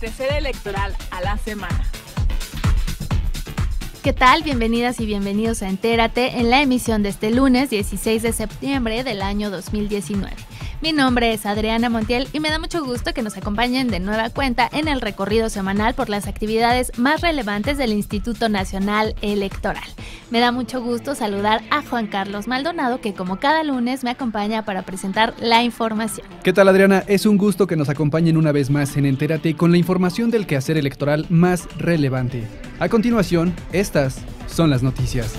Tercera electoral a la semana. ¿Qué tal? Bienvenidas y bienvenidos a Entérate en la emisión de este lunes 16 de septiembre del año 2019. Mi nombre es Adriana Montiel y me da mucho gusto que nos acompañen de nueva cuenta en el recorrido semanal por las actividades más relevantes del Instituto Nacional Electoral. Me da mucho gusto saludar a Juan Carlos Maldonado que como cada lunes me acompaña para presentar la información. ¿Qué tal Adriana? Es un gusto que nos acompañen una vez más en Entérate con la información del quehacer electoral más relevante. A continuación, estas son las noticias.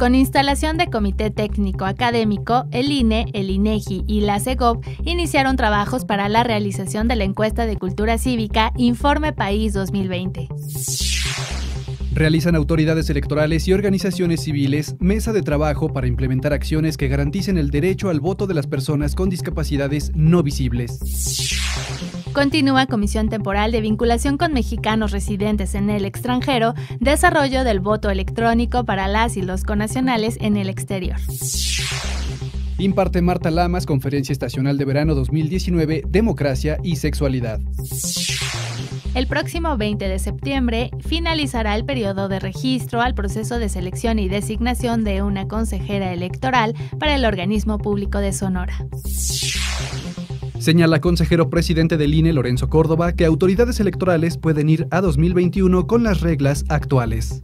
Con instalación de comité técnico académico, el INE, el INEGI e y la CEGOP iniciaron trabajos para la realización de la encuesta de cultura cívica Informe País 2020 realizan autoridades electorales y organizaciones civiles mesa de trabajo para implementar acciones que garanticen el derecho al voto de las personas con discapacidades no visibles. Continúa Comisión Temporal de Vinculación con Mexicanos Residentes en el extranjero, desarrollo del voto electrónico para las y los conacionales en el exterior. Imparte Marta Lamas, Conferencia Estacional de Verano 2019, Democracia y Sexualidad. El próximo 20 de septiembre finalizará el periodo de registro al proceso de selección y designación de una consejera electoral para el organismo público de Sonora. Señala consejero presidente del INE Lorenzo Córdoba que autoridades electorales pueden ir a 2021 con las reglas actuales.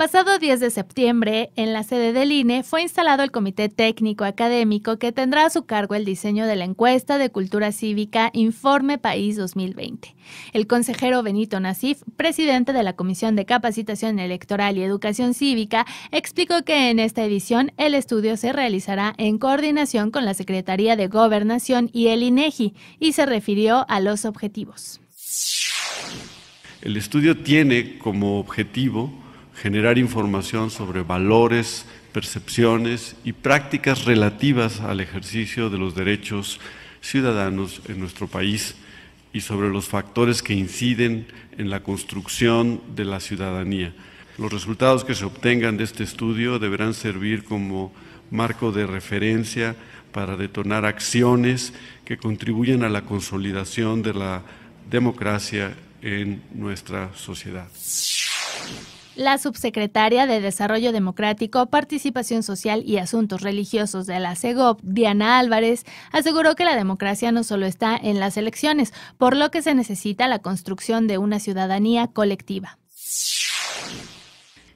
pasado 10 de septiembre, en la sede del INE, fue instalado el Comité Técnico Académico que tendrá a su cargo el diseño de la encuesta de cultura cívica Informe País 2020. El consejero Benito Nasif, presidente de la Comisión de Capacitación Electoral y Educación Cívica, explicó que en esta edición el estudio se realizará en coordinación con la Secretaría de Gobernación y el INEGI e y se refirió a los objetivos. El estudio tiene como objetivo generar información sobre valores, percepciones y prácticas relativas al ejercicio de los derechos ciudadanos en nuestro país y sobre los factores que inciden en la construcción de la ciudadanía. Los resultados que se obtengan de este estudio deberán servir como marco de referencia para detonar acciones que contribuyan a la consolidación de la democracia en nuestra sociedad. La subsecretaria de Desarrollo Democrático, Participación Social y Asuntos Religiosos de la CEGOP, Diana Álvarez, aseguró que la democracia no solo está en las elecciones, por lo que se necesita la construcción de una ciudadanía colectiva.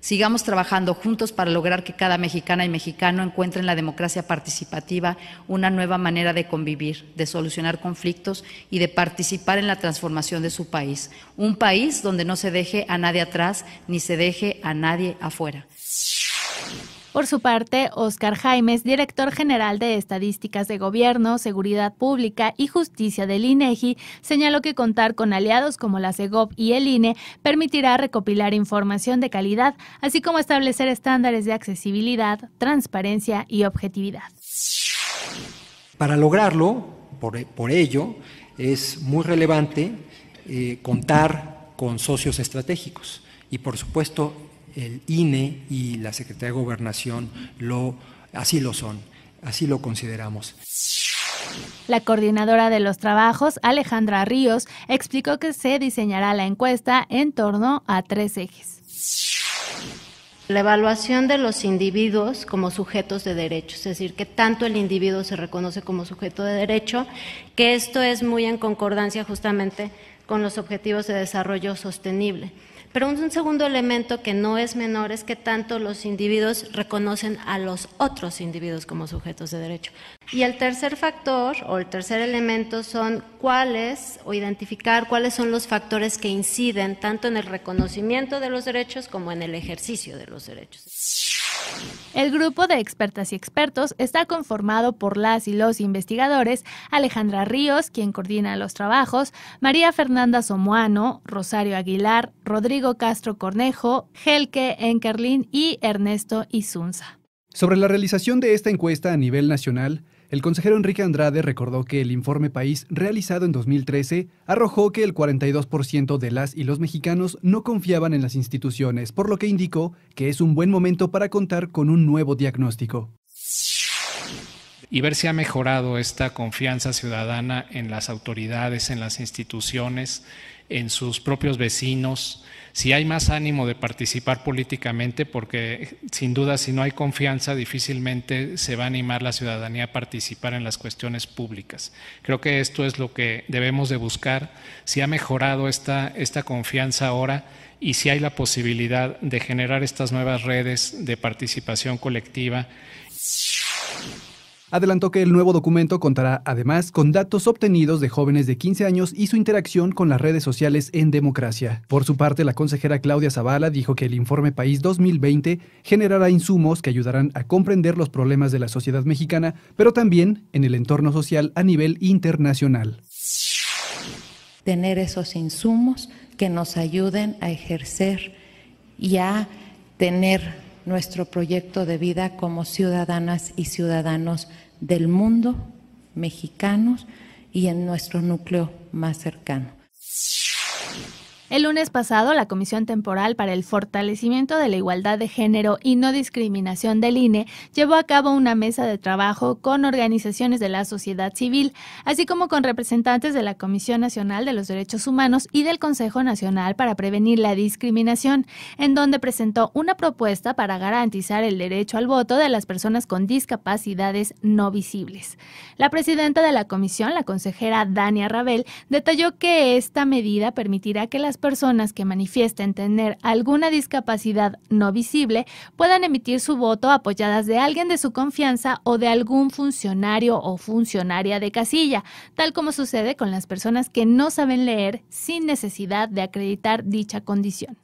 Sigamos trabajando juntos para lograr que cada mexicana y mexicano encuentre en la democracia participativa una nueva manera de convivir, de solucionar conflictos y de participar en la transformación de su país. Un país donde no se deje a nadie atrás ni se deje a nadie afuera. Por su parte, Oscar Jaimes, director general de Estadísticas de Gobierno, Seguridad Pública y Justicia del INEGI, e señaló que contar con aliados como la CEGOP y el INE permitirá recopilar información de calidad, así como establecer estándares de accesibilidad, transparencia y objetividad. Para lograrlo, por, ello, es muy relevante eh, contar con socios estratégicos y, por supuesto, el INE y la Secretaría de Gobernación así lo son, así lo consideramos. La coordinadora de los trabajos, Alejandra Ríos, explicó que se diseñará la encuesta en torno a tres ejes. La evaluación de los individuos como sujetos de derechos, es decir, que tanto el individuo se reconoce como sujeto de derecho, que esto es muy en concordancia justamente con los objetivos de desarrollo sostenible. Pero un, segundo elemento que no es menor es que tanto los individuos reconocen a los otros individuos como sujetos de derecho. Y el tercer factor o el tercer elemento son cuáles o identificar cuáles son los factores que inciden tanto en el reconocimiento de los derechos como en el ejercicio de los derechos. El grupo de expertas y expertos está conformado por las y los investigadores Alejandra Ríos, quien coordina los trabajos, María Fernanda Somoano, Rosario Aguilar, Rodrigo Castro Cornejo, Helke Enkerlin y Ernesto Isunza. Sobre la realización de esta encuesta a nivel nacional, el consejero Enrique Andrade recordó que el informe país realizado en 2013 arrojó que el 42% de las y los mexicanos no confiaban en las instituciones, por lo que indicó que es un buen momento para contar con un nuevo diagnóstico. Y ver si ha mejorado esta confianza ciudadana en las autoridades, en las instituciones en sus propios vecinos, si hay más ánimo de participar políticamente, porque eh, sin duda si no hay confianza difícilmente se va a animar la ciudadanía a participar en las cuestiones públicas. Creo que esto es lo que debemos de buscar, si ha mejorado esta, esta confianza ahora y si hay la posibilidad de generar estas nuevas redes de participación colectiva adelantó que el nuevo documento contará además con datos obtenidos de jóvenes de 15 años y su interacción con las redes sociales en democracia. Por su parte, la consejera Claudia Zavala dijo que el informe País 2020 generará insumos que ayudarán a comprender los problemas de la sociedad mexicana, pero también en el entorno social a nivel internacional. Tener esos insumos que nos ayuden a ejercer y a tener nuestro proyecto de vida como ciudadanas y ciudadanos del mundo mexicanos y en nuestro núcleo más cercano. El lunes pasado, la Comisión Temporal para el Fortalecimiento de la Igualdad de Género y No Discriminación del INE llevó a cabo una mesa de trabajo con organizaciones de la sociedad civil, así como con representantes de la Comisión Nacional de los Derechos Humanos y del Consejo Nacional para Prevenir la Discriminación, en donde presentó una propuesta para garantizar el derecho al voto de las personas con discapacidades no visibles. La presidenta de la comisión, la consejera Dania Rabel, detalló que esta medida permitirá que las personas que manifiesten tener alguna discapacidad no visible puedan emitir su voto apoyadas de alguien de su confianza o de algún funcionario o funcionaria de casilla, tal como sucede con las personas que no saben leer sin necesidad de acreditar dicha condición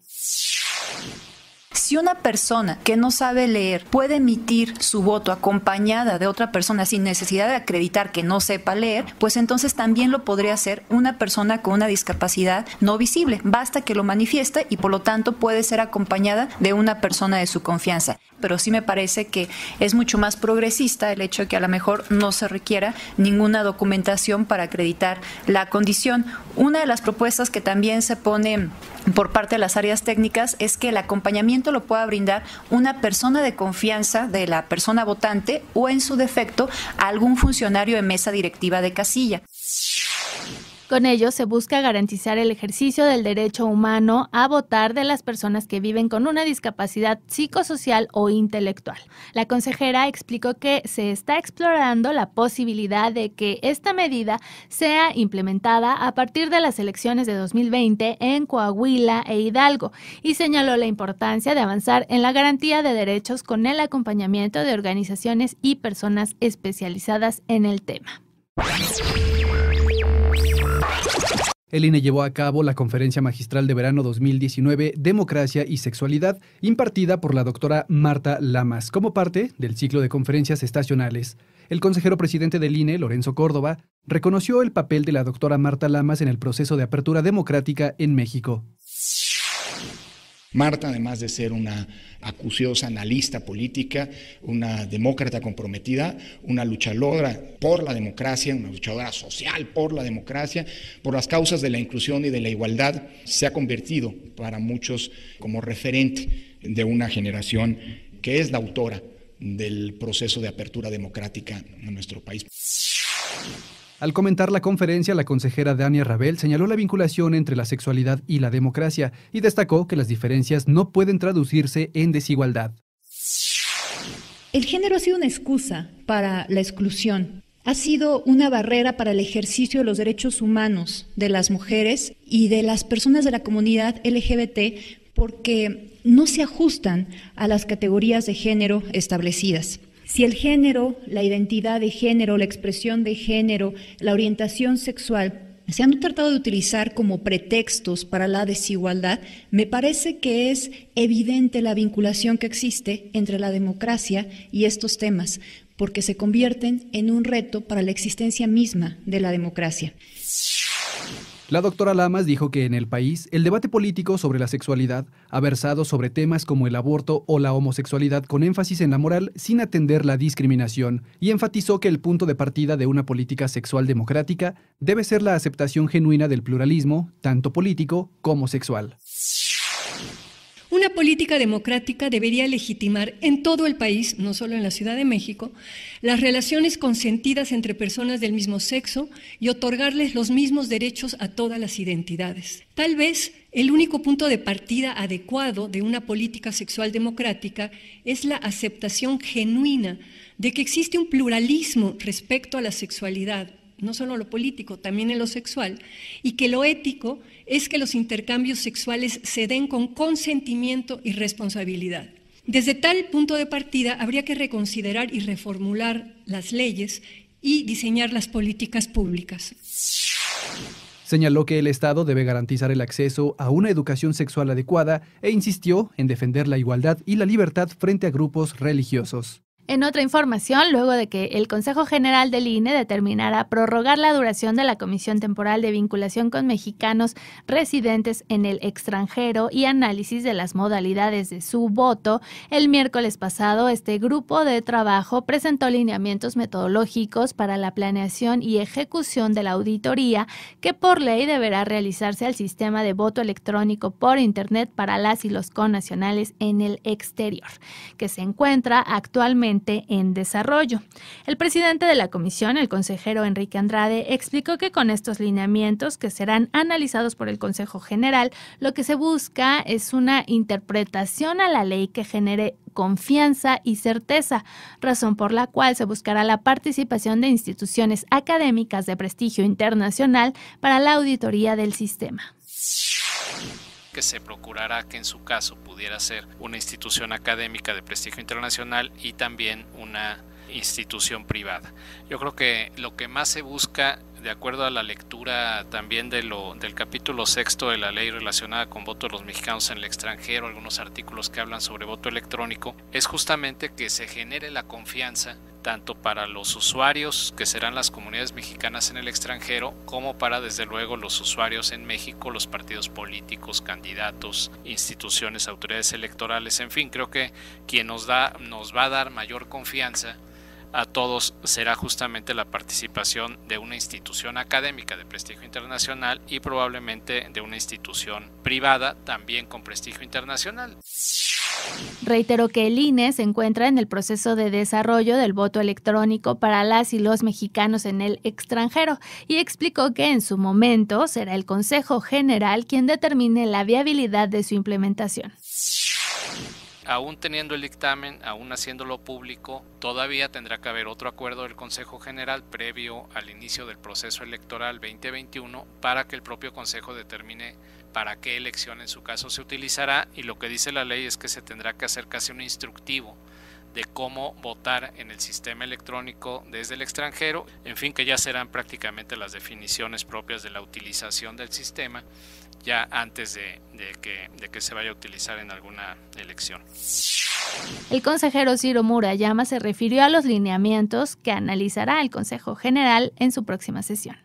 si una persona que no sabe leer puede emitir su voto acompañada de otra persona sin necesidad de acreditar que no sepa leer, pues entonces también lo podría hacer una persona con una discapacidad no visible. Basta que lo manifieste y por lo tanto puede ser acompañada de una persona de su confianza. Pero sí me parece que es mucho más progresista el hecho de que a lo mejor no se requiera ninguna documentación para acreditar la condición. Una de las propuestas que también se pone por parte de las áreas técnicas es que el acompañamiento lo pueda brindar una persona de confianza de la persona votante o en su defecto algún funcionario de mesa directiva de casilla. Con ello se busca garantizar el ejercicio del derecho humano a votar de las personas que viven con una discapacidad psicosocial o intelectual. La consejera explicó que se está explorando la posibilidad de que esta medida sea implementada a partir de las elecciones de 2020 en Coahuila e Hidalgo y señaló la importancia de avanzar en la garantía de derechos con el acompañamiento de organizaciones y personas especializadas en el tema. El INE llevó a cabo la conferencia magistral de verano 2019 Democracia y Sexualidad, impartida por la doctora Marta Lamas, como parte del ciclo de conferencias estacionales. El consejero presidente del INE, Lorenzo Córdoba, reconoció el papel de la doctora Marta Lamas en el proceso de apertura democrática en México. Marta, además de ser una acuciosa, analista política, una demócrata comprometida, una luchadora por la democracia, una luchadora social por la democracia, por las causas de la inclusión y de la igualdad, se ha convertido para muchos como referente de una generación que es la autora del proceso de apertura democrática en nuestro país. Al comentar la conferencia, la consejera Dania Rabel señaló la vinculación entre la sexualidad y la democracia y destacó que las diferencias no pueden traducirse en desigualdad. El género ha sido una excusa para la exclusión, ha sido una barrera para el ejercicio de los derechos humanos de las mujeres y de las personas de la comunidad LGBT porque no se ajustan a las categorías de género establecidas. Si el género, la identidad de género, la expresión de género, la orientación sexual se han tratado de utilizar como pretextos para la desigualdad, me parece que es evidente la vinculación que existe entre la democracia y estos temas, porque se convierten en un reto para la existencia misma de la democracia. La doctora Lamas dijo que en el país el debate político sobre la sexualidad ha versado sobre temas como el aborto o la homosexualidad con énfasis en la moral sin atender la discriminación y enfatizó que el punto de partida de una política sexual democrática debe ser la aceptación genuina del pluralismo, tanto político como sexual. Una política democrática debería legitimar en todo el país, no solo en la Ciudad de México, las relaciones consentidas entre personas del mismo sexo y otorgarles los mismos derechos a todas las identidades. Tal vez el único punto de partida adecuado de una política sexual democrática es la aceptación genuina de que existe un pluralismo respecto a la sexualidad no solo lo político, también en lo sexual, y que lo ético es que los intercambios sexuales se den con consentimiento y responsabilidad. Desde tal punto de partida habría que reconsiderar y reformular las leyes y diseñar las políticas públicas. Señaló que el Estado debe garantizar el acceso a una educación sexual adecuada e insistió en defender la igualdad y la libertad frente a grupos religiosos. En otra información, luego de que el Consejo General del INE determinara prorrogar la duración de la Comisión Temporal de Vinculación con Mexicanos residentes en el extranjero y análisis de las modalidades de su voto, el miércoles pasado este grupo de trabajo presentó lineamientos metodológicos para la planeación y ejecución de la auditoría que por ley deberá realizarse al sistema de voto electrónico por Internet para las y los connacionales en el exterior, que se encuentra actualmente en Desarrollo. El presidente de la comisión, el consejero Enrique Andrade, explicó que con estos lineamientos que serán analizados por el Consejo General, lo que se busca es una interpretación a la ley que genere confianza y certeza, razón por la cual se buscará la participación de instituciones académicas de prestigio internacional para la auditoría del sistema que se procurará que en su caso pudiera ser una institución académica de prestigio internacional y también una institución privada. Yo creo que lo que más se busca, de acuerdo a la lectura también del capítulo sexto de la ley relacionada con voto de los mexicanos en el extranjero, algunos artículos que hablan sobre voto electrónico, es justamente que se genere la confianza tanto para los usuarios que serán las comunidades mexicanas en el extranjero, como para desde luego los usuarios en México, los partidos políticos, candidatos, instituciones, autoridades electorales, en fin, creo que quien nos da nos va a dar mayor confianza a todos será justamente la participación de una institución académica de prestigio internacional y probablemente de una institución privada también con prestigio internacional. Reiteró que el INE se encuentra en el proceso de desarrollo del voto electrónico para las y los mexicanos en el extranjero y explicó que en su momento será el Consejo General quien determine la viabilidad de su implementación aún teniendo el dictamen, aún haciéndolo público, todavía tendrá que haber otro acuerdo del Consejo General previo al inicio del proceso electoral 2021 para que el propio Consejo determine para qué elección en su caso se utilizará y lo que dice la ley es que se tendrá que hacer casi un instructivo de cómo votar en el sistema electrónico desde el extranjero, en fin que ya serán prácticamente las definiciones propias de la utilización del sistema ya antes de, que, que se vaya a utilizar en alguna elección. El consejero Ciro Murayama se refirió a los lineamientos que analizará el Consejo General en su próxima sesión.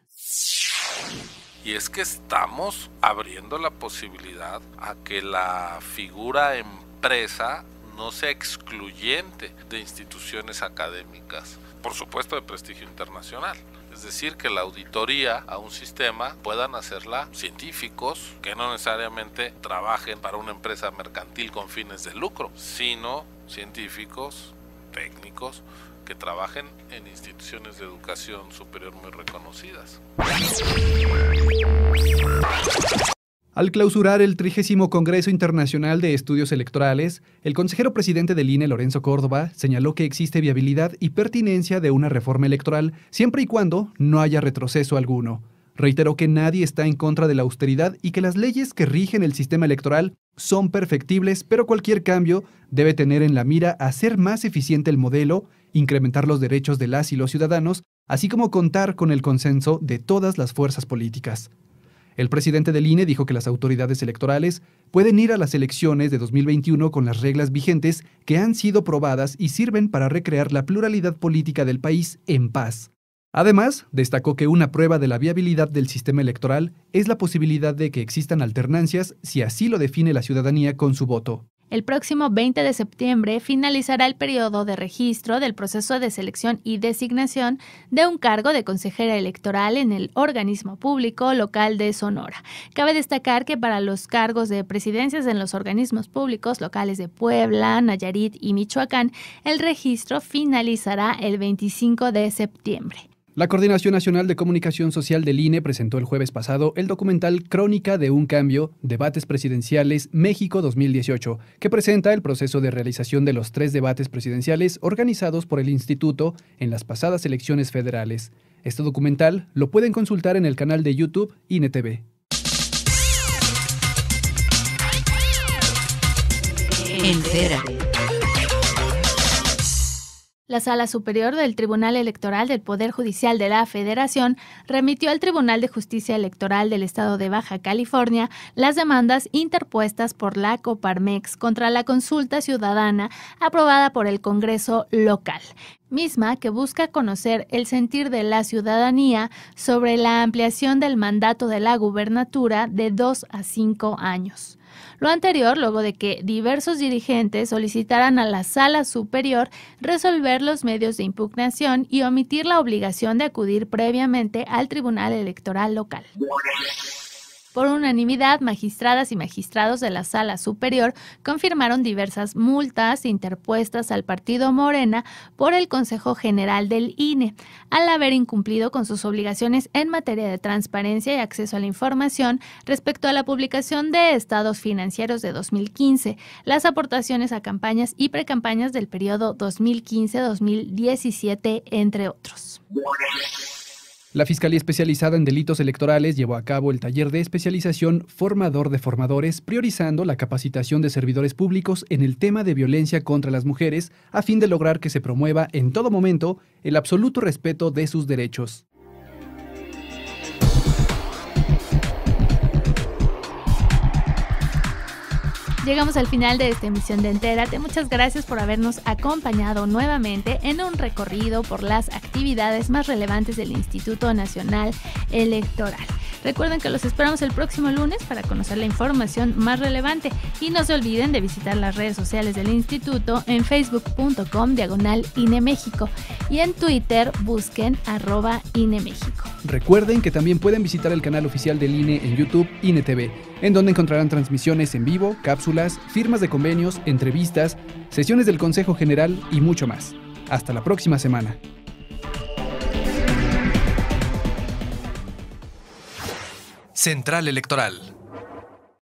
Y es que estamos abriendo la posibilidad a que la figura empresa no sea excluyente de instituciones académicas, por supuesto de prestigio internacional. Es decir, que la auditoría a un sistema puedan hacerla científicos que no necesariamente trabajen para una empresa mercantil con fines de lucro, sino científicos técnicos que trabajen en instituciones de educación superior muy reconocidas. Al clausurar el trigésimo Congreso Internacional de Estudios Electorales, el consejero presidente del INE, Lorenzo Córdoba, señaló que existe viabilidad y pertinencia de una reforma electoral siempre y cuando no haya retroceso alguno. Reiteró que nadie está en contra de la austeridad y que las leyes que rigen el sistema electoral son perfectibles, pero cualquier cambio debe tener en la mira hacer más eficiente el modelo, incrementar los derechos de las y los ciudadanos, así como contar con el consenso de todas las fuerzas políticas. El presidente del INE dijo que las autoridades electorales pueden ir a las elecciones de 2021 con las reglas vigentes que han sido probadas y sirven para recrear la pluralidad política del país en paz. Además, destacó que una prueba de la viabilidad del sistema electoral es la posibilidad de que existan alternancias si así lo define la ciudadanía con su voto. El próximo 20 de septiembre finalizará el periodo de registro del proceso de selección y designación de un cargo de consejera electoral en el organismo público local de Sonora. Cabe destacar que para los cargos de presidencias en los organismos públicos locales de Puebla, Nayarit y Michoacán, el registro finalizará el 25 de septiembre. La Coordinación Nacional de Comunicación Social del INE presentó el jueves pasado el documental Crónica de un Cambio, Debates Presidenciales México 2018, que presenta el proceso de realización de los tres debates presidenciales organizados por el Instituto en las pasadas elecciones federales. Este documental lo pueden consultar en el canal de YouTube INE TV. La Sala Superior del Tribunal Electoral del Poder Judicial de la Federación remitió al Tribunal de Justicia Electoral del Estado de Baja California las demandas interpuestas por la Coparmex contra la consulta ciudadana aprobada por el Congreso local misma que busca conocer el sentir de la ciudadanía sobre la ampliación del mandato de la gubernatura de dos a cinco años. Lo anterior, luego de que diversos dirigentes solicitaran a la Sala Superior resolver los medios de impugnación y omitir la obligación de acudir previamente al Tribunal Electoral Local. Por unanimidad, magistradas y magistrados de la Sala Superior confirmaron diversas multas interpuestas al partido Morena por el Consejo General del INE, al haber incumplido con sus obligaciones en materia de transparencia y acceso a la información respecto a la publicación de estados financieros de 2015, las aportaciones a campañas y precampañas del periodo 2015-2017, entre otros. La Fiscalía Especializada en Delitos Electorales llevó a cabo el taller de especialización Formador de Formadores, priorizando la capacitación de servidores públicos en el tema de violencia contra las mujeres, a fin de lograr que se promueva en todo momento el absoluto respeto de sus derechos. Llegamos al final de esta emisión de Entérate. Muchas gracias por habernos acompañado nuevamente en un recorrido por las actividades más relevantes del Instituto Nacional Electoral. Recuerden que los esperamos el próximo lunes para conocer la información más relevante y no se olviden de visitar las redes sociales del instituto en facebook.com diagonal México y en Twitter busquen arroba INEMéxico. Recuerden que también pueden visitar el canal oficial del INE en YouTube INETV, en donde encontrarán transmisiones en vivo, cápsulas, firmas de convenios, entrevistas, sesiones del Consejo General y mucho más. Hasta la próxima semana. Central Electoral.